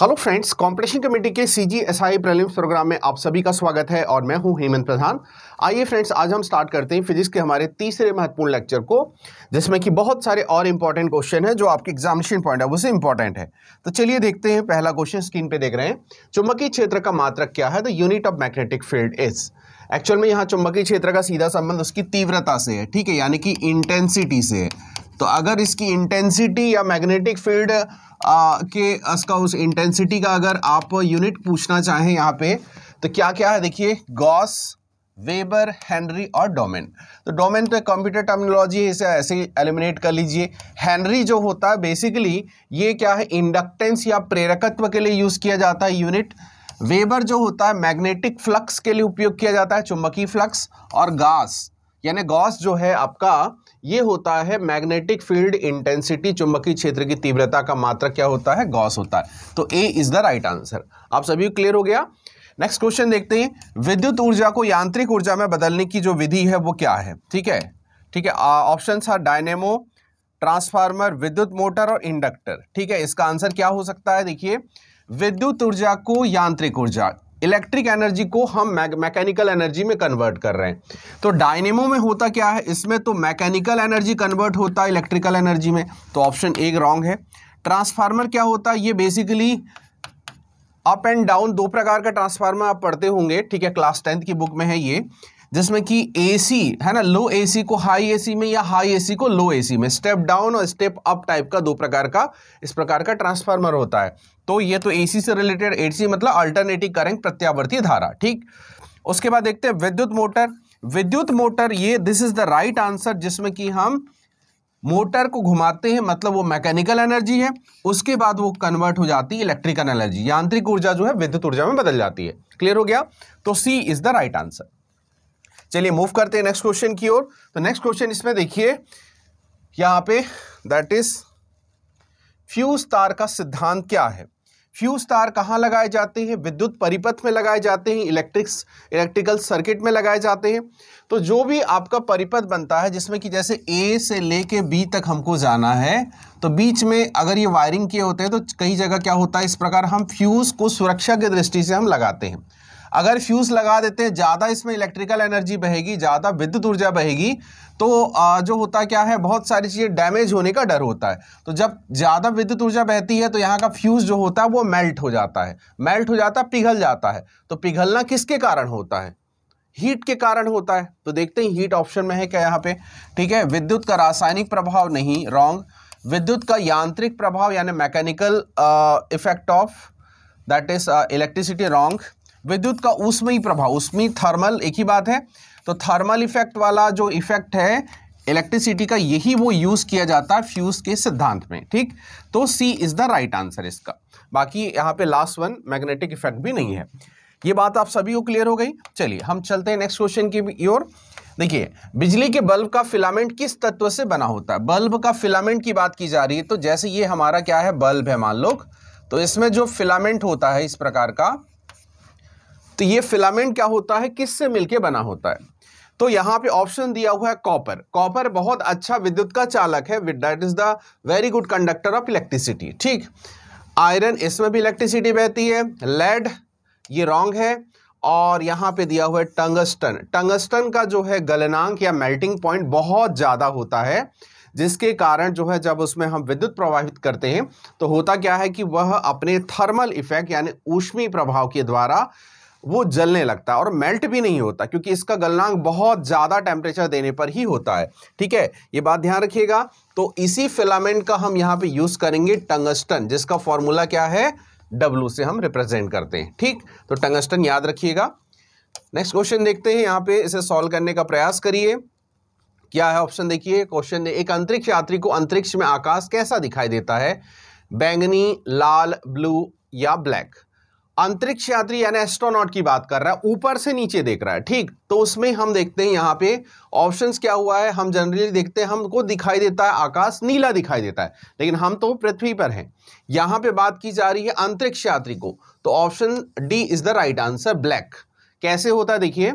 hello friends competition committee के C G S I prelims program में आप सभी का स्वागत है और मैं हूं हेमंत प्रधान आइए फ्रेंड्स आज हम स्टार्ट करते हैं फिजिक्स के हमारे तीसरे महत्वपूर्ण लेक्चर को जिसमें कि बहुत सारे और इंपॉर्टेंट क्वेश्चन हैं जो आपके एग्जामिनेशन पॉइंट है वो से इंपॉर्टेंट है तो चलिए देखते हैं पहला क्वेश्चन स्क्रीन पर देख रहे हैं चुंबकीय क्षेत्र का मात्रक क्या है the unit of magnetic field is actual में यहाँ चुंबकीय क्षेत्र का सीधा संबंध उसकी तीव्रता से है ठीक है यानी कि इंटेंसिटी से है तो अगर इसकी इंटेंसिटी या मैग्नेटिक फील्ड के इसका उस इंटेंसिटी का अगर आप यूनिट पूछना चाहें यहाँ पे तो क्या क्या है देखिए गॉस वेबर हेनरी और डोमेन तो डोमेन तो कंप्यूटर टर्मिनोलॉजी है इसे ऐसे एलिमिनेट कर लीजिए हेनरी जो होता है बेसिकली ये क्या है इंडक्टेंस या प्रेरकत्व के लिए यूज़ किया जाता है यूनिट वेबर जो होता है मैग्नेटिक फ्लक्स के लिए उपयोग किया जाता है चुंबकीय फ्लक्स और गास यानी गॉस जो है आपका ये होता है मैग्नेटिक फील्ड इंटेंसिटी चुंबकीय क्षेत्र की तीव्रता का मात्रक क्या होता है गॉस होता है तो A is the right answer आप सभी क्लियर हो गया नेक्स्ट क्वेश्चन देखते हैं विद्युत ऊर्जा को यांत्रिक ऊर्जा में बदलने की जो विधि है वो क्या है ठीक है ठीक है ऑप्शन था डायनेमो ट्रांसफार्मर विद्युत मोटर और इंडक्टर ठीक है इसका आंसर क्या हो सकता है देखिए विद्युत ऊर्जा को यांत्रिक ऊर्जा इलेक्ट्रिक एनर्जी को हम मैकेनिकल एनर्जी में कन्वर्ट कर रहे हैं तो डायनेमो में होता क्या है इसमें तो मैकेनिकल एनर्जी कन्वर्ट होता है इलेक्ट्रिकल एनर्जी में तो ऑप्शन ए रॉन्ग है ट्रांसफार्मर क्या होता है ये बेसिकली अप एंड डाउन दो प्रकार का ट्रांसफार्मर आप पढ़ते होंगे ठीक है क्लास टेंथ की बुक में है ये जिसमें कि एसी है ना लो एसी को हाई एसी में या हाई एसी को लो एसी में स्टेप डाउन और स्टेप अप टाइप का दो प्रकार का इस प्रकार का ट्रांसफार्मर होता है तो ये तो एसी से रिलेटेड एसी मतलब अल्टरनेटिव करंट प्रत्यावर्ती धारा ठीक उसके बाद देखते हैं विद्युत मोटर विद्युत मोटर ये this is the right answer जिसमें कि हम मोटर को घुमाते हैं मतलब वो मैकेनिकल एनर्जी है उसके बाद वो कन्वर्ट हो जाती है इलेक्ट्रिकल एनर्जी यांत्रिक ऊर्जा जो है विद्युत ऊर्जा में बदल जाती है क्लियर हो गया तो C is the right answer चलिए मूव करते हैं नेक्स्ट क्वेश्चन की ओर तो नेक्स्ट क्वेश्चन इसमें देखिए यहां पे दैट इज फ्यूज तार का सिद्धांत क्या है फ्यूज तार कहाँ लगाए जाते हैं विद्युत परिपथ में लगाए जाते हैं इलेक्ट्रिक्स इलेक्ट्रिकल सर्किट में लगाए जाते हैं तो जो भी आपका परिपथ बनता है जिसमें कि जैसे ए से ले के बी तक हमको जाना है तो बीच में अगर ये वायरिंग किए होते हैं तो कई जगह क्या होता है इस प्रकार हम फ्यूज़ को सुरक्षा की दृष्टि से हम लगाते हैं अगर फ्यूज़ लगा देते हैं ज़्यादा इसमें इलेक्ट्रिकल एनर्जी बहेगी ज़्यादा विद्युत ऊर्जा बहेगी तो जो होता क्या है बहुत सारी चीज़ें डैमेज होने का डर होता है तो जब ज़्यादा विद्युत ऊर्जा बहती है तो यहाँ का फ्यूज़ जो होता है वो मेल्ट हो जाता है मेल्ट हो जाता है पिघल जाता है तो पिघलना किसके कारण होता है हीट के कारण होता है तो देखते हैं हीट ऑप्शन में है क्या यहाँ पे ठीक है विद्युत का रासायनिक प्रभाव नहीं रॉन्ग विद्युत का यांत्रिक प्रभाव यानी mechanical effect of that is electricity wrong विद्युत का उसमें ही प्रभाव उसमें थर्मल एक ही बात है तो थर्मल इफेक्ट वाला जो इफेक्ट है इलेक्ट्रिसिटी का यही वो यूज़ किया जाता है फ्यूज़ के सिद्धांत में ठीक तो C is the right answer इसका बाकी यहाँ पे लास्ट वन मैग्नेटिक इफेक्ट भी नहीं है ये बात आप सभी को क्लियर हो गई चलिए हम चलते हैं नेक्स्ट क्वेश्चन की ओर देखिए बिजली के बल्ब का फिलामेंट किस तत्व से बना होता है बल्ब का फिलामेंट की बात की जा रही है तो जैसे ये हमारा क्या है बल्ब है मान लो तो इसमें जो फिलामेंट होता है इस प्रकार का तो ये फिलामेंट क्या होता है किससे मिलके बना होता है तो यहाँ पे ऑप्शन दिया हुआ है कॉपर कॉपर बहुत अच्छा विद्युत का चालक है that is the very good conductor of electricity ठीक आयरन इसमें भी इलेक्ट्रिसिटी बहती है लेड ये रॉन्ग है और यहाँ पे दिया हुआ है टंगस्टन टंगस्टन का जो है गलनांक या मेल्टिंग पॉइंट बहुत ज़्यादा होता है जिसके कारण जो है जब उसमें हम विद्युत प्रवाहित करते हैं तो होता क्या है कि वह अपने थर्मल इफेक्ट यानी ऊष्मी प्रभाव के द्वारा वो जलने लगता है और मेल्ट भी नहीं होता क्योंकि इसका गलनांक बहुत ज़्यादा टेम्परेचर देने पर ही होता है ठीक है ये बात ध्यान रखिएगा तो इसी फिलामेंट का हम यहाँ पे यूज़ करेंगे टंगस्टन जिसका फॉर्मूला क्या है डब्लू से हम रिप्रेजेंट करते हैं ठीक तो टंगस्टन याद रखिएगा नेक्स्ट क्वेश्चन देखते हैं यहाँ पे इसे सॉल्व करने का प्रयास करिए क्या है ऑप्शन देखिए क्वेश्चन एक अंतरिक्ष यात्री को अंतरिक्ष में आकाश कैसा दिखाई देता है बैंगनी लाल ब्लू या ब्लैक अंतरिक्ष यात्री यानी एस्ट्रोनॉट की बात कर रहा है ऊपर से नीचे देख रहा है ठीक तो उसमें हम देखते हैं यहां पे ऑप्शंस क्या हुआ है हम जनरली देखते हैं हमको दिखाई देता है आकाश नीला दिखाई देता है लेकिन हम तो पृथ्वी पर हैं यहां पे बात की जा रही है अंतरिक्ष यात्री को तो option D is the right answer black कैसे होता है देखिए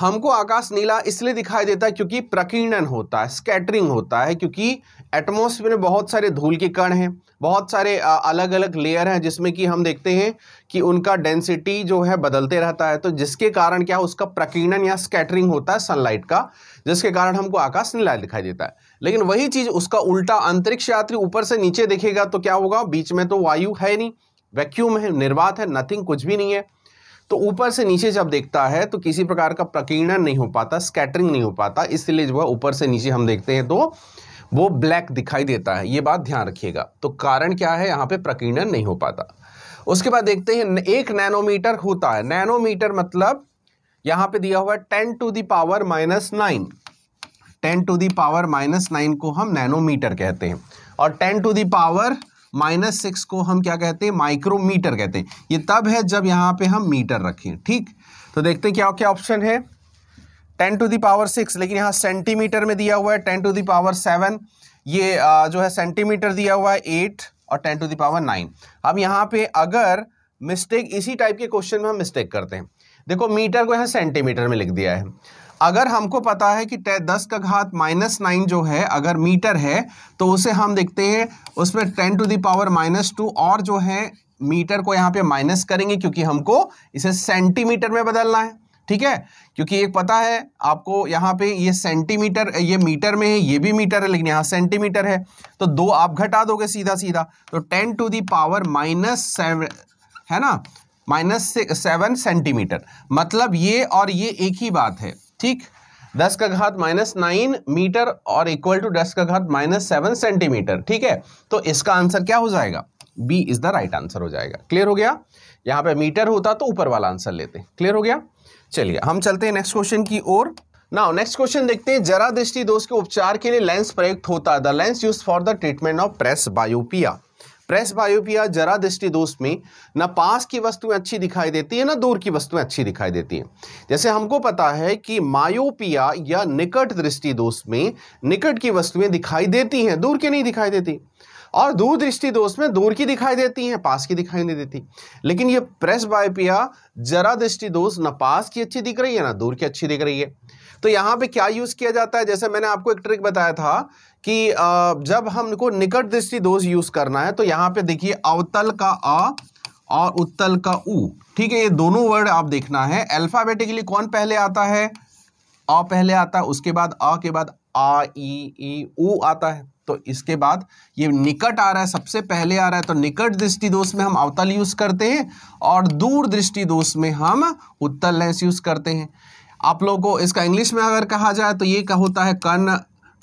हमको आकाश नीला इसलिए दिखाई देता है क्योंकि प्रकीर्णन होता है स्कैटरिंग होता है क्योंकि एटमोसफियर में बहुत सारे धूल के कण हैं बहुत सारे अलग अलग लेयर हैं जिसमें कि हम देखते हैं कि उनका डेंसिटी जो है बदलते रहता है तो जिसके कारण क्या उसका प्रकीर्णन या स्कैटरिंग होता है सनलाइट का जिसके कारण हमको आकाश नीला दिखाई देता है लेकिन वही चीज़ उसका उल्टा अंतरिक्ष यात्री ऊपर से नीचे देखेगा तो क्या होगा बीच में तो वायु है नहीं वैक्यूम है निर्वात है नथिंग कुछ भी नहीं है तो ऊपर से नीचे जब देखता है तो किसी प्रकार का प्रकीर्णन नहीं हो पाता स्कैटरिंग नहीं हो पाता इसलिए जो है ऊपर से नीचे हम देखते हैं तो वो ब्लैक दिखाई देता है ये बात ध्यान रखिएगा तो कारण क्या है यहाँ पे प्रकीर्णन नहीं हो पाता उसके बाद देखते हैं एक नैनोमीटर होता है नैनोमीटर मतलब यहाँ पे दिया हुआ है ten to the power minus nine ten to the power minus nine को हम नैनोमीटर कहते हैं और ten to the power minus six को हम क्या कहते हैं माइक्रोमीटर कहते हैं ये तब है जब यहाँ पे हम मीटर रखें ठीक तो देखते हैं क्या क्या ऑप्शन है टेन टू दावर सिक्स लेकिन यहाँ सेंटीमीटर में दिया हुआ है टेन टू दावर सेवन ये जो है सेंटीमीटर दिया हुआ है एट और टेन टू दावर नाइन अब यहाँ पे अगर मिस्टेक इसी टाइप के क्वेश्चन में हम मिस्टेक करते हैं देखो मीटर को यहाँ सेंटीमीटर में लिख दिया है अगर हमको पता है कि दस का घात माइनस नाइन जो है अगर मीटर है तो उसे हम देखते हैं उसमें ten to the power minus two और जो है मीटर को यहाँ पे माइनस करेंगे क्योंकि हमको इसे सेंटीमीटर में बदलना है ठीक है क्योंकि एक पता है आपको यहाँ पे ये सेंटीमीटर ये मीटर में है ये भी मीटर है लेकिन यहाँ सेंटीमीटर है तो दो आप घटा दोगे सीधा सीधा तो ten to the power minus seven है ना माइनस सेवन सेंटीमीटर मतलब ये और ये एक ही बात है ठीक दस का घात माइनस नाइन मीटर और इक्वल टू दस का घात माइनस सेवन सेंटीमीटर ठीक है तो इसका आंसर क्या हो जाएगा B is the right answer हो जाएगा क्लियर हो गया यहां पे मीटर होता तो ऊपर वाला आंसर लेते क्लियर हो गया चलिए हम चलते हैं नेक्स्ट क्वेश्चन की ओर नाउ नेक्स्ट क्वेश्चन देखते हैं जरा दृष्टि दोष के उपचार के लिए लेंस प्रयुक्त होता है the lens use for the treatment of presbyopia presbyopia जरा दृष्टि दोष में ना पास की वस्तुएं अच्छी दिखाई देती है ना दूर की वस्तुएं अच्छी दिखाई देती हैं जैसे हमको पता है कि मायोपिया या निकट दृष्टि दोष में निकट की वस्तुएं दिखाई देती हैं दूर की नहीं दिखाई देती और दूर दृष्टि दोष में दूर की दिखाई देती हैं पास की दिखाई नहीं देती लेकिन ये प्रेस बायोपिया जरा दृष्टि दोष ना पास की अच्छी दिख रही है ना दूर की अच्छी दिख रही है तो यहाँ पे क्या यूज़ किया जाता है जैसे मैंने आपको एक ट्रिक बताया था कि जब हमको निकट दृष्टि दोष यूज़ करना है तो यहाँ पे देखिए अवतल का अ और उत्तल का उ ठीक है ये दोनों वर्ड आप देखना है अल्फ़ाबेटिकली कौन पहले आता है अ पहले आता है उसके बाद अ के बाद आ ई ई उ आता है तो इसके बाद ये निकट आ रहा है सबसे पहले आ रहा है तो निकट दृष्टि दोष में हम अवतल यूज़ करते हैं और दूर दृष्टि दोष में हम उत्तल लेंस यूज़ करते हैं आप लोगों को इसका इंग्लिश में अगर कहा जाए तो ये क्या होता है कन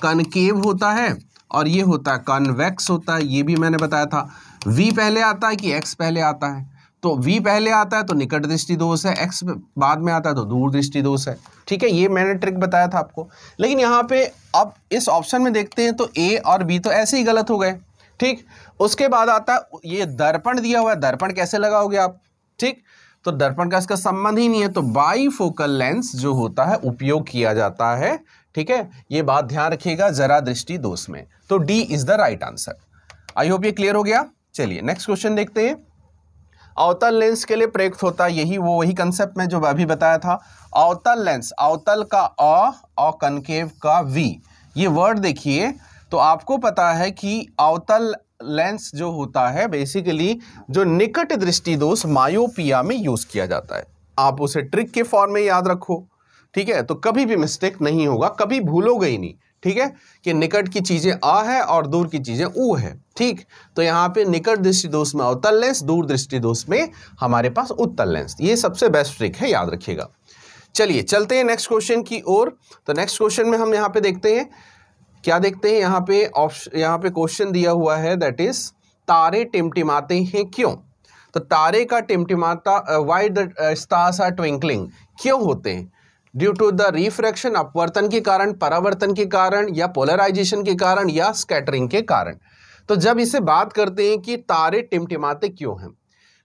कनकेव होता है और ये होता है कन्वेक्स होता है ये भी मैंने बताया था वी पहले आता है कि एक्स पहले आता है तो वी पहले आता है तो निकट दृष्टि दोष है एक्स बाद में आता है तो दूर दृष्टि दोष है ठीक है ये मैंने ट्रिक बताया था आपको लेकिन यहाँ पे अब इस ऑप्शन में देखते हैं तो ए और बी तो ऐसे ही गलत हो गए ठीक उसके बाद आता है ये दर्पण दिया हुआ है दर्पण कैसे लगाओगे आप ठीक तो दर्पण का इसका संबंध ही नहीं है तो बाई फोकल लेंस जो होता है उपयोग किया जाता है ठीक है ये बात ध्यान रखिएगा जरा दृष्टि दोष में तो D is the right answer I hope ये क्लियर हो गया चलिए नेक्स्ट क्वेश्चन देखते हैं अवतल लेंस के लिए प्रयुक्त होता है यही वो वही कंसेप्ट में जो अभी बताया था अवतल लेंस अवतल का अ और कनकेव का वी ये वर्ड देखिए तो आपको पता है कि अवतल लेंस जो होता है बेसिकली जो निकट दृष्टि दोष मायोपिया में यूज़ किया जाता है आप उसे ट्रिक के फॉर्म में याद रखो ठीक है तो कभी भी मिस्टेक नहीं होगा कभी भूलोगे ही नहीं ठीक है कि निकट की चीज़ें आ है और दूर की चीज़ें ऊ है ठीक तो यहां पे निकट दृष्टि दोष में अवतल लेंस दूर दृष्टि दोष में हमारे पास उत्तल लेंस ये सबसे बेस्ट ट्रिक है याद रखिएगा चलिए चलते हैं नेक्स्ट क्वेश्चन की ओर तो नेक्स्ट क्वेश्चन में हम यहां पे देखते हैं क्या देखते हैं यहाँ पे ऑप्शन यहाँ पे क्वेश्चन दिया हुआ है दैट इज तारे टिमटिमाते हैं क्यों तो तारे का टिमटिमाता why the stars are twinkling क्यों होते हैं ड्यू टू द रिफ्रैक्शन अपवर्तन के कारण परावर्तन के कारण या पोलराइजेशन के कारण या स्कैटरिंग के कारण तो जब इसे बात करते हैं कि तारे टिमटिमाते क्यों हैं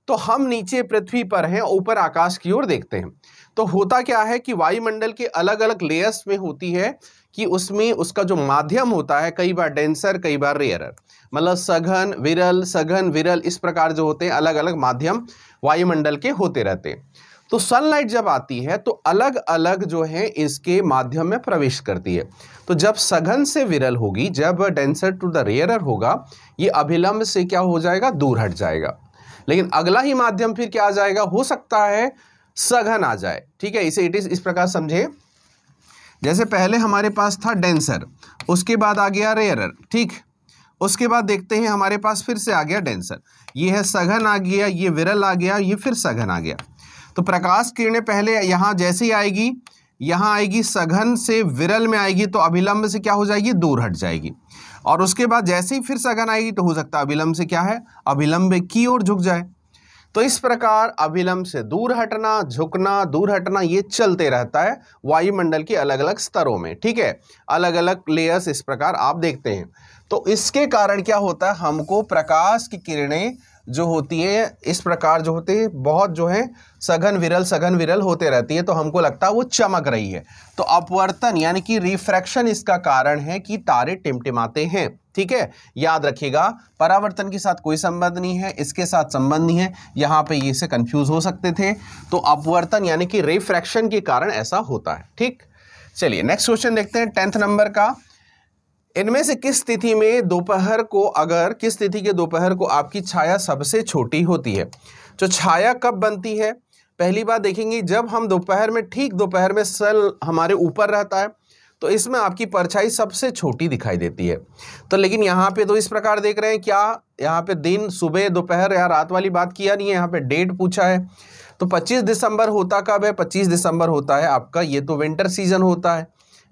तो हम नीचे पृथ्वी पर हैं ऊपर आकाश की ओर देखते हैं तो होता क्या है कि वायुमंडल के अलग अलग लेयर्स में होती है कि उसमें उसका जो माध्यम होता है कई बार डेंसर कई बार रेयरर मतलब सघन विरल सघन विरल इस प्रकार जो होते हैं अलग अलग माध्यम वायुमंडल के होते रहते हैं तो सनलाइट जब आती है तो अलग अलग जो है इसके माध्यम में प्रवेश करती है तो जब सघन से विरल होगी जब डेंसर टू द रेयरर होगा ये अभिलंब से क्या हो जाएगा दूर हट जाएगा लेकिन अगला ही माध्यम फिर क्या आ जाएगा हो सकता है सघन आ जाए ठीक है इसे इट इस, इस प्रकार समझे जैसे पहले हमारे पास था डेंसर उसके बाद आ गया रेयरर ठीक उसके बाद देखते हैं हमारे पास फिर से आ गया डेंसर ये है सघन आ गया ये विरल आ गया ये फिर सघन आ गया तो प्रकाश किरणें पहले यहाँ जैसे ही आएगी यहाँ आएगी सघन से विरल में आएगी तो अभिलंब से क्या हो जाएगी दूर हट जाएगी और उसके बाद जैसे ही फिर सघन आएगी तो हो सकता है अभिलंब से क्या है अभिलंब की ओर झुक जाए तो इस प्रकार अभिलंब से दूर हटना झुकना दूर हटना ये चलते रहता है वायुमंडल के अलग अलग स्तरों में ठीक है अलग अलग लेयर्स इस प्रकार आप देखते हैं तो इसके कारण क्या होता है हमको प्रकाश की किरणें जो होती है इस प्रकार जो होते हैं बहुत जो है सघन विरल सघन विरल होते रहती है तो हमको लगता है वो चमक रही है तो अपवर्तन यानी कि रिफ्रैक्शन इसका कारण है कि तारे टिमटिमाते हैं ठीक है याद रखिएगा परावर्तन के साथ कोई संबंध नहीं है इसके साथ संबंध नहीं है यहाँ पे ये से कंफ्यूज हो सकते थे तो अपवर्तन यानी कि रिफ्रैक्शन के कारण ऐसा होता है ठीक चलिए नेक्स्ट क्वेश्चन देखते हैं टेंथ नंबर का इनमें से किस तिथि में दोपहर को अगर किस तिथि के दोपहर को आपकी छाया सबसे छोटी होती है तो छाया कब बनती है पहली बात देखेंगे जब हम दोपहर में ठीक दोपहर में सल हमारे ऊपर रहता है तो इसमें आपकी परछाई सबसे छोटी दिखाई देती है तो लेकिन यहाँ पे तो इस प्रकार देख रहे हैं क्या यहाँ पे दिन सुबह दोपहर या रात वाली बात किया नहीं है यहाँ पे डेट पूछा है तो 25 दिसंबर होता कब है 25 दिसंबर होता है आपका ये तो विंटर सीजन होता है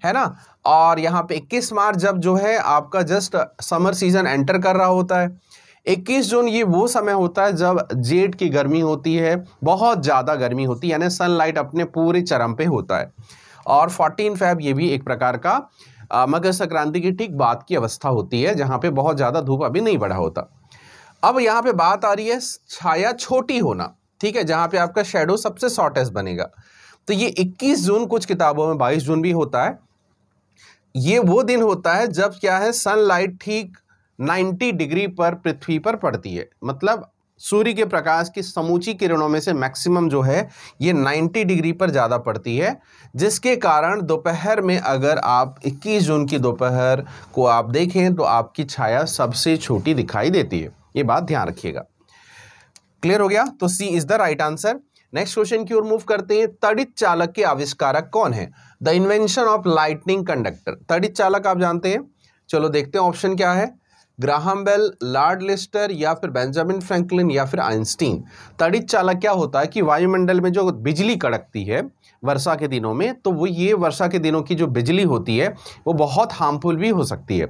है ना और यहाँ पे 21 मार्च जब जो है आपका जस्ट समर सीज़न एंटर कर रहा होता है 21 जून ये वो समय होता है जब जेट की गर्मी होती है बहुत ज़्यादा गर्मी होती है यानी सनलाइट अपने पूरे चरम पे होता है और 14 फैब ये भी एक प्रकार का मकर संक्रांति की ठीक बात की अवस्था होती है जहाँ पे बहुत ज़्यादा धूप अभी नहीं बढ़ा होता अब यहाँ पे बात आ रही है छाया छोटी होना ठीक है जहाँ पे आपका शेडो सबसे शॉर्टेस्ट बनेगा तो ये इक्कीस जून कुछ किताबों में बाईस जून भी होता है ये वो दिन होता है जब क्या है सनलाइट ठीक 90 डिग्री पर पृथ्वी पर पड़ती है मतलब सूर्य के प्रकाश की समूची किरणों में से मैक्सिमम जो है ये 90 डिग्री पर ज़्यादा पड़ती है जिसके कारण दोपहर में अगर आप 21 जून की दोपहर को आप देखें तो आपकी छाया सबसे छोटी दिखाई देती है ये बात ध्यान रखिएगा क्लियर हो गया तो C is the right answer next question की ओर मूव करते हैं तड़ित चालक के आविष्कारक कौन है the invention of lightning conductor तड़ित चालक आप जानते हैं चलो देखते हैं ऑप्शन क्या है ग्राहम बेल लॉर्ड लिस्टर या फिर बेंजामिन फ्रैंकलिन या फिर आइंस्टीन तड़ित चालक क्या होता है कि वायुमंडल में जो बिजली कड़कती है वर्षा के दिनों में तो वो ये वर्षा के दिनों की जो बिजली होती है वो बहुत हार्मफुल भी हो सकती है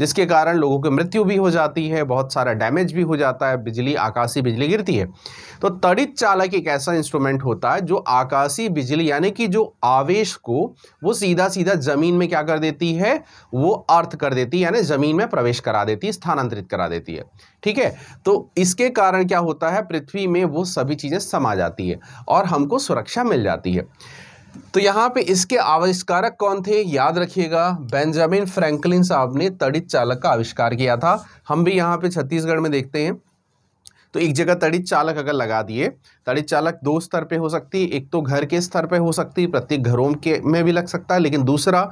जिसके कारण लोगों की मृत्यु भी हो जाती है बहुत सारा डैमेज भी हो जाता है बिजली आकाशीय बिजली गिरती है तो तड़ित चालक एक ऐसा इंस्ट्रूमेंट होता है जो आकाशीय बिजली यानी कि जो आवेश को वो सीधा सीधा ज़मीन में क्या कर देती है वो अर्थ कर देती है यानी ज़मीन में प्रवेश करा देती है स्थानांतरित करा देती है ठीक है तो इसके कारण क्या होता है पृथ्वी में वो सभी चीज़ें समा जाती है और हमको सुरक्षा मिल जाती है तो यहाँ पे इसके आविष्कारक कौन थे याद रखिएगा बेंजामिन फ्रैंकलिन साहब ने तड़ित चालक का आविष्कार किया था हम भी यहाँ पे छत्तीसगढ़ में देखते हैं तो एक जगह तड़ित चालक अगर लगा दिए तड़ित चालक दो स्तर पे हो सकती है एक तो घर के स्तर पे हो सकती है प्रत्येक घरों के में भी लग सकता है लेकिन दूसरा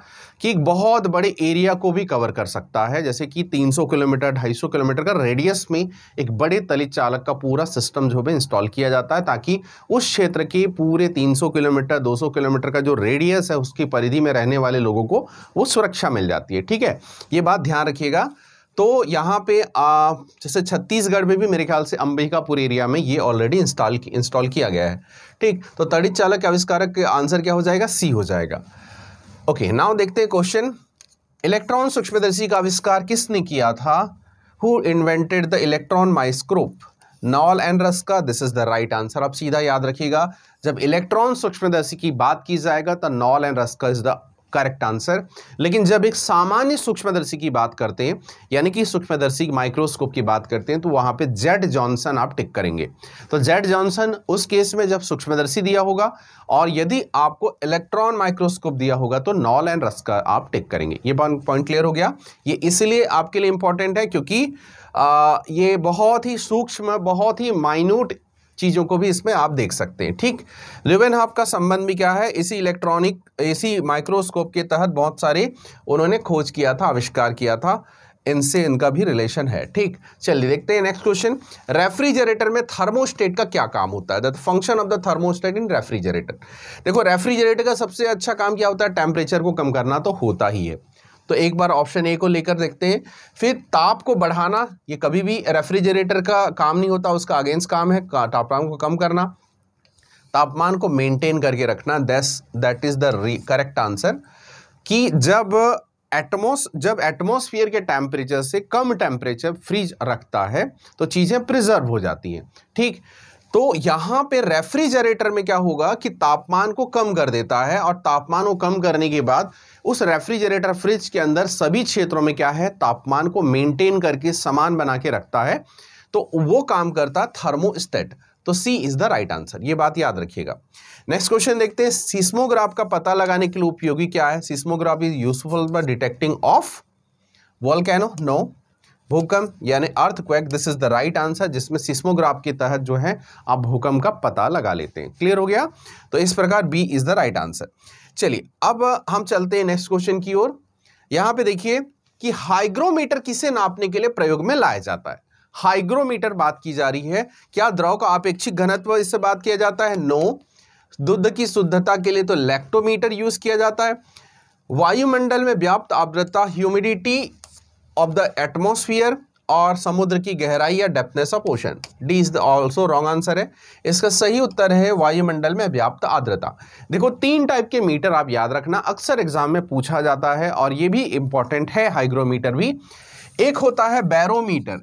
कि एक बहुत बड़े एरिया को भी कवर कर सकता है जैसे कि 300 किलोमीटर 250 किलोमीटर का रेडियस में एक बड़े तड़ित चालक का पूरा सिस्टम जो है इंस्टॉल किया जाता है ताकि उस क्षेत्र के पूरे 300 किलोमीटर 200 किलोमीटर का जो रेडियस है उसकी परिधि में रहने वाले लोगों को वो सुरक्षा मिल जाती है ठीक है ये बात ध्यान रखिएगा तो यहाँ पे आ, जैसे छत्तीसगढ़ में भी मेरे ख्याल से अंबिकापुर एरिया में ये ऑलरेडी इंस्टॉल इंस्टॉल किया गया है ठीक तो तड़ित चालक आविष्कारक आंसर क्या हो जाएगा सी हो जाएगा ओके नाउ देखते हैं क्वेश्चन इलेक्ट्रॉन सूक्ष्मदर्शी का आविष्कार किसने किया था who invented the electron microscope Knoll and Ruska this is the right answer आप सीधा याद रखिएगा जब इलेक्ट्रॉन सूक्ष्मदर्शी की बात की जाएगा तो Knoll and Ruska is the correct answer लेकिन जब एक सामान्य सूक्ष्मदर्शी की बात करते हैं यानी कि सूक्ष्मदर्शी माइक्रोस्कोप की बात करते हैं तो वहां पे जेड जॉनसन आप टिक करेंगे तो जेड जॉनसन उस केस में जब सूक्ष्मदर्शी दिया होगा और यदि आपको इलेक्ट्रॉन माइक्रोस्कोप दिया होगा तो नॉल एंड रस का आप टिक करेंगे ये पॉइंट क्लियर हो गया ये इसलिए आपके लिए इंपॉर्टेंट है क्योंकि आ, ये बहुत ही सूक्ष्म बहुत ही माइन्यूट चीज़ों को भी इसमें आप देख सकते हैं ठीक लिवेन हाफ का संबंध भी क्या है इसी इलेक्ट्रॉनिक इसी माइक्रोस्कोप के तहत बहुत सारे उन्होंने खोज किया था आविष्कार किया था इनसे इनका भी रिलेशन है ठीक चलिए देखते हैं नेक्स्ट क्वेश्चन रेफ्रिजरेटर में थर्मोस्टेट का क्या काम होता है the function of the thermostat in refrigerator देखो रेफ्रिजरेटर का सबसे अच्छा काम क्या होता है टेम्परेचर को कम करना तो होता ही है तो एक बार ऑप्शन ए को लेकर देखते हैं फिर ताप को बढ़ाना ये कभी भी रेफ्रिजरेटर का काम नहीं होता उसका अगेंस्ट काम है तापमान को कम करना तापमान को मेंटेन करके रखना that's that is the correct answer कि जब एटमोस जब एटमोसफियर के टेम्परेचर से कम टेम्परेचर फ्रीज रखता है तो चीज़ें प्रिजर्व हो जाती हैं ठीक तो यहां पे रेफ्रिजरेटर में क्या होगा कि तापमान को कम कर देता है और तापमान को कम करने के बाद उस रेफ्रिजरेटर फ्रिज के अंदर सभी क्षेत्रों में क्या है तापमान को मेंटेन करके समान बना के रखता है तो वो काम करता है थर्मोस्टेट तो C is the right answer ये बात याद रखिएगा नेक्स्ट क्वेश्चन देखते हैं सिस्मोग्राफ का पता लगाने के लिए उपयोगी क्या है seismograph is useful for detecting of volcano no भूकंप यानी earthquake this is the right answer जिसमें सिस्मोग्राफ के तहत जो है आप भूकंप का पता लगा लेते हैं क्लियर हो गया तो इस प्रकार B is the right answer चलिए अब हम चलते हैं नेक्स्ट क्वेश्चन की ओर यहां पे देखिए कि हाइग्रोमीटर किसे नापने के लिए प्रयोग में लाया जाता है हाइग्रोमीटर बात की जा रही है क्या द्रव का अपेक्षिक घनत्व इससे बात किया जाता है नो दुध की शुद्धता के लिए तो लैक्टोमीटर यूज किया जाता है वायुमंडल में व्याप्त आर्द्रता ह्यूमिडिटी ऑफ द एटमोस्फियर और समुद्र की गहराई या depthness of ocean D is also wrong answer है इसका सही उत्तर है वायुमंडल में व्याप्त आर्द्रता देखो तीन टाइप के मीटर आप याद रखना अक्सर एग्जाम में पूछा जाता है और ये भी इंपॉर्टेंट है हाइग्रोमीटर भी एक होता है बैरोमीटर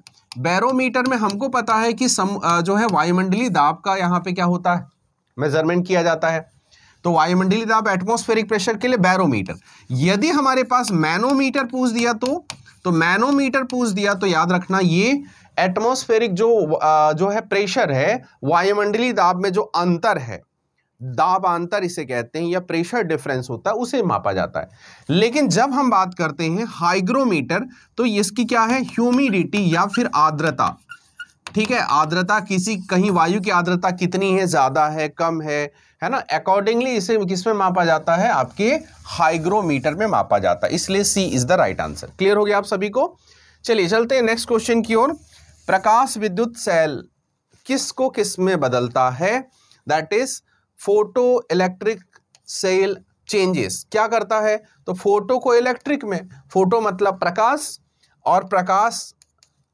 बैरोमीटर में हमको पता है कि सम जो है वायुमंडली दाब का यहाँ पे क्या होता है मेजरमेंट किया जाता है तो वायुमंडली दाब एटमॉस्फेरिक प्रेशर के लिए बैरोमीटर यदि हमारे पास मैनोमीटर पूछ दिया तो तो मैनोमीटर पूछ दिया तो याद रखना ये एटमोस्फेरिक जो जो है प्रेशर है वायुमंडलीय दाब में जो अंतर है दाब अंतर इसे कहते हैं या प्रेशर डिफरेंस होता है उसे मापा जाता है लेकिन जब हम बात करते हैं हाइग्रोमीटर तो इसकी क्या है ह्यूमिडिटी या फिर आर्द्रता ठीक है आर्द्रता किसी कहीं वायु की आर्द्रता कितनी है ज़्यादा है कम है है ना अकॉर्डिंगली इसे किस में मापा जाता है आपके हाइग्रोमीटर में मापा जाता है इसलिए C is the right answer clear हो गया आप सभी को चलिए चलते हैं नेक्स्ट क्वेश्चन की ओर प्रकाश विद्युत सेल किसको किस में बदलता है that is photo electric cell changes क्या करता है तो फोटो को इलेक्ट्रिक में फोटो मतलब प्रकाश और प्रकाश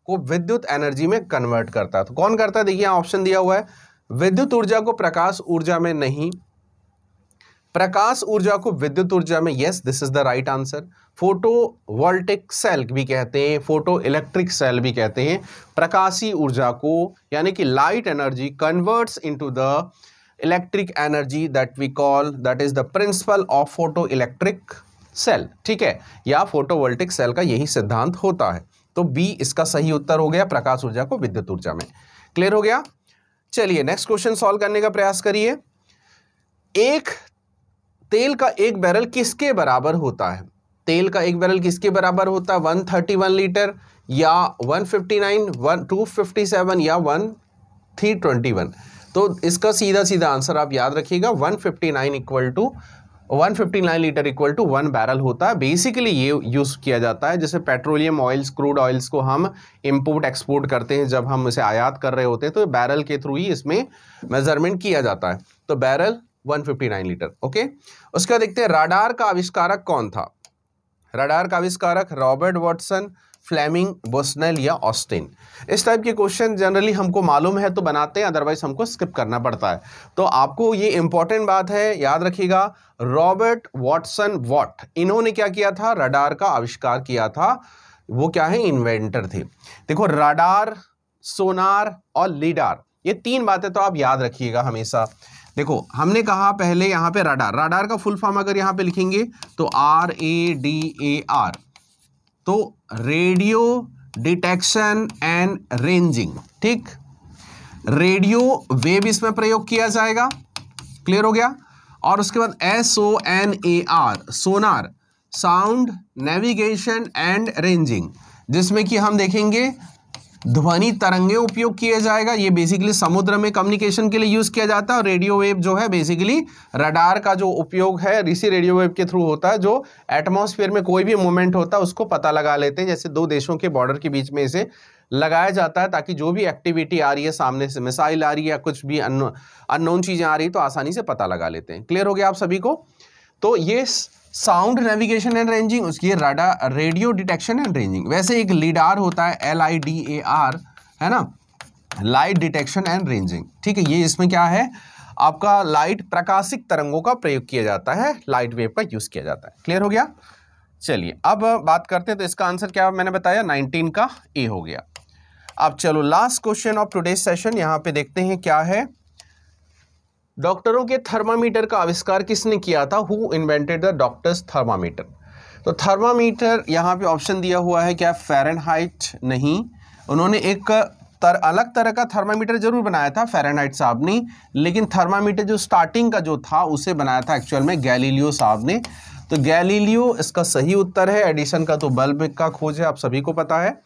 को विद्युत एनर्जी में कन्वर्ट करता है तो कौन करता है देखिए ऑप्शन दिया हुआ है विद्युत ऊर्जा को प्रकाश ऊर्जा में नहीं प्रकाश ऊर्जा को विद्युत ऊर्जा में yes this is the right answer photovoltaic cell भी कहते हैं फोटो इलेक्ट्रिक सेल भी कहते हैं प्रकाशी ऊर्जा को यानी कि light energy converts into the electric energy that we call that is the principle of photo electric cell ठीक है या वोल्टिक सेल का यही सिद्धांत होता है तो बी इसका सही उत्तर हो गया प्रकाश ऊर्जा को विद्युत ऊर्जा में क्लियर हो गया चलिए नेक्स्ट क्वेश्चन सॉल्व करने का प्रयास करिए एक तेल का एक बैरल किसके बराबर होता है तेल का एक बैरल किसके बराबर होता है वन थर्टी वन लीटर या one one fifty nine two fifty seven या वन थ्री ट्वेंटी वन तो इसका सीधा सीधा आंसर आप याद रखिएगा one fifty nine equal to 159 litre equal to one barrel होता है बेसिकली ये यूज़ किया जाता है जैसे पेट्रोलियम ऑयल्स क्रूड ऑयल्स को हम इंपोर्ट एक्सपोर्ट करते हैं जब हम इसे आयात कर रहे होते हैं तो बैरल के थ्रू ही इसमें मेजरमेंट किया जाता है तो बैरल 159 लीटर ओके उसके बाद देखते हैं राडार का आविष्कारक कौन था रडार का आविष्कारक रॉबर्ट वॉटसन फ्लैमिंग बोस्नेल या ऑस्टिन इस टाइप के क्वेश्चन जनरली हमको मालूम है तो बनाते हैं अदरवाइज हमको स्किप करना पड़ता है तो आपको ये इंपॉर्टेंट बात है याद रखिएगा रॉबर्ट वॉटसन वॉट इन्होंने क्या किया था रडार का आविष्कार किया था वो क्या है इन्वेंटर थे देखो रडार सोनार और लीडार ये तीन बातें तो आप याद रखिएगा हमेशा देखो हमने कहा पहले यहां पे राडार राडार का फुल फॉर्म अगर यहां पे लिखेंगे तो R A D A R तो रेडियो डिटेक्शन एंड रेंजिंग ठीक रेडियो वेव इसमें प्रयोग किया जाएगा क्लियर हो गया और उसके बाद S O N A R sonar sound navigation and ranging जिसमें कि हम देखेंगे ध्वनि तरंगे उपयोग किया जाएगा ये बेसिकली समुद्र में कम्युनिकेशन के लिए यूज किया जाता है और रेडियो वेव जो है बेसिकली रडार का जो उपयोग है इसी रेडियो वेव के थ्रू होता है जो एटमॉस्फेयर में कोई भी मूवमेंट होता है उसको पता लगा लेते हैं जैसे दो देशों के बॉर्डर के बीच में इसे लगाया जाता है ताकि जो भी एक्टिविटी आ रही है सामने से मिसाइल आ रही है या कुछ भी अननोन चीज़ें आ रही तो आसानी से पता लगा लेते हैं क्लियर हो गया आप सभी को तो ये साउंड नेविगेशन एंड रेंजिंग उसकी है radar radio detection and ranging वैसे एक लीडार होता है L I D A R है ना लाइट डिटेक्शन एंड रेंजिंग ठीक है ये इसमें क्या है आपका लाइट प्रकाशिक तरंगों का प्रयोग किया जाता है लाइट वेव का यूज़ किया जाता है क्लियर हो गया चलिए अब बात करते हैं तो इसका आंसर क्या मैंने बताया 19 का ए हो गया अब चलो last question of today session यहाँ पे देखते हैं क्या है डॉक्टरों के थर्मामीटर का आविष्कार किसने किया था who invented the doctor's thermometer तो थर्मामीटर यहाँ पे ऑप्शन दिया हुआ है क्या फेरनहाइट नहीं उन्होंने एक तर, अलग तरह का थर्मामीटर जरूर बनाया था फेरनहाइट साहब ने लेकिन थर्मामीटर जो स्टार्टिंग का जो था उसे बनाया था एक्चुअल में गैलीलियो साहब ने तो गैलीलियो इसका सही उत्तर है एडिशन का तो बल्ब का खोज है आप सभी को पता है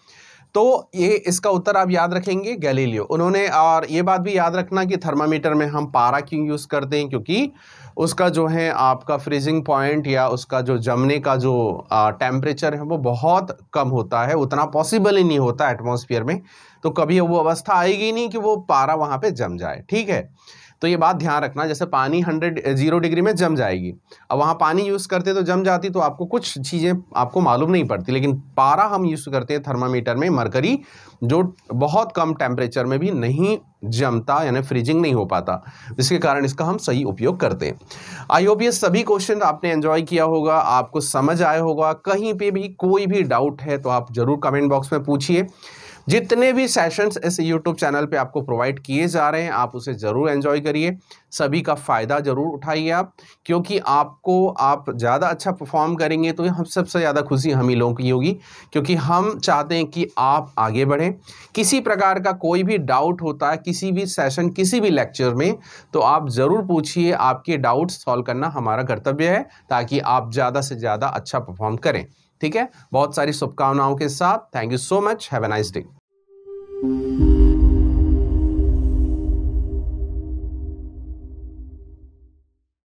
तो ये इसका उत्तर आप याद रखेंगे गैलीलियो उन्होंने और ये बात भी याद रखना कि थर्मामीटर में हम पारा क्यों यूज़ करते हैं क्योंकि उसका जो है आपका फ्रीजिंग पॉइंट या उसका जो जमने का जो टेम्परेचर है वो बहुत कम होता है उतना पॉसिबल ही नहीं होता एटमोसफियर में तो कभी वो अवस्था आएगी नहीं कि वो पारा वहाँ पर जम जाए ठीक है तो ये बात ध्यान रखना जैसे पानी हंड्रेड जीरो डिग्री में जम जाएगी अब वहाँ पानी यूज़ करते तो जम जाती तो आपको कुछ चीज़ें आपको मालूम नहीं पड़ती लेकिन पारा हम यूज़ करते हैं थर्मामीटर में मरकरी जो बहुत कम टेम्परेचर में भी नहीं जमता यानी फ्रीजिंग नहीं हो पाता जिसके कारण इसका हम सही उपयोग करते हैं आई होप ये सभी क्वेश्चन आपने एंजॉय किया होगा आपको समझ आया होगा कहीं पे भी कोई भी डाउट है तो आप ज़रूर कमेंट बॉक्स में पूछिए जितने भी सेशंस इस यूट्यूब चैनल पे आपको प्रोवाइड किए जा रहे हैं आप उसे ज़रूर एंजॉय करिए सभी का फ़ायदा ज़रूर उठाइए आप क्योंकि आपको आप ज़्यादा अच्छा परफॉर्म करेंगे तो हम सबसे ज़्यादा खुशी हम ही लोगों की होगी क्योंकि हम चाहते हैं कि आप आगे बढ़ें किसी प्रकार का कोई भी डाउट होता है किसी भी सेशन किसी भी लेक्चर में तो आप ज़रूर पूछिए आपके डाउट्स सॉल्व करना हमारा कर्तव्य है ताकि आप ज़्यादा से ज़्यादा अच्छा परफॉर्म करें ठीक है बहुत सारी शुभकामनाओं के साथ thank you so much have a nice day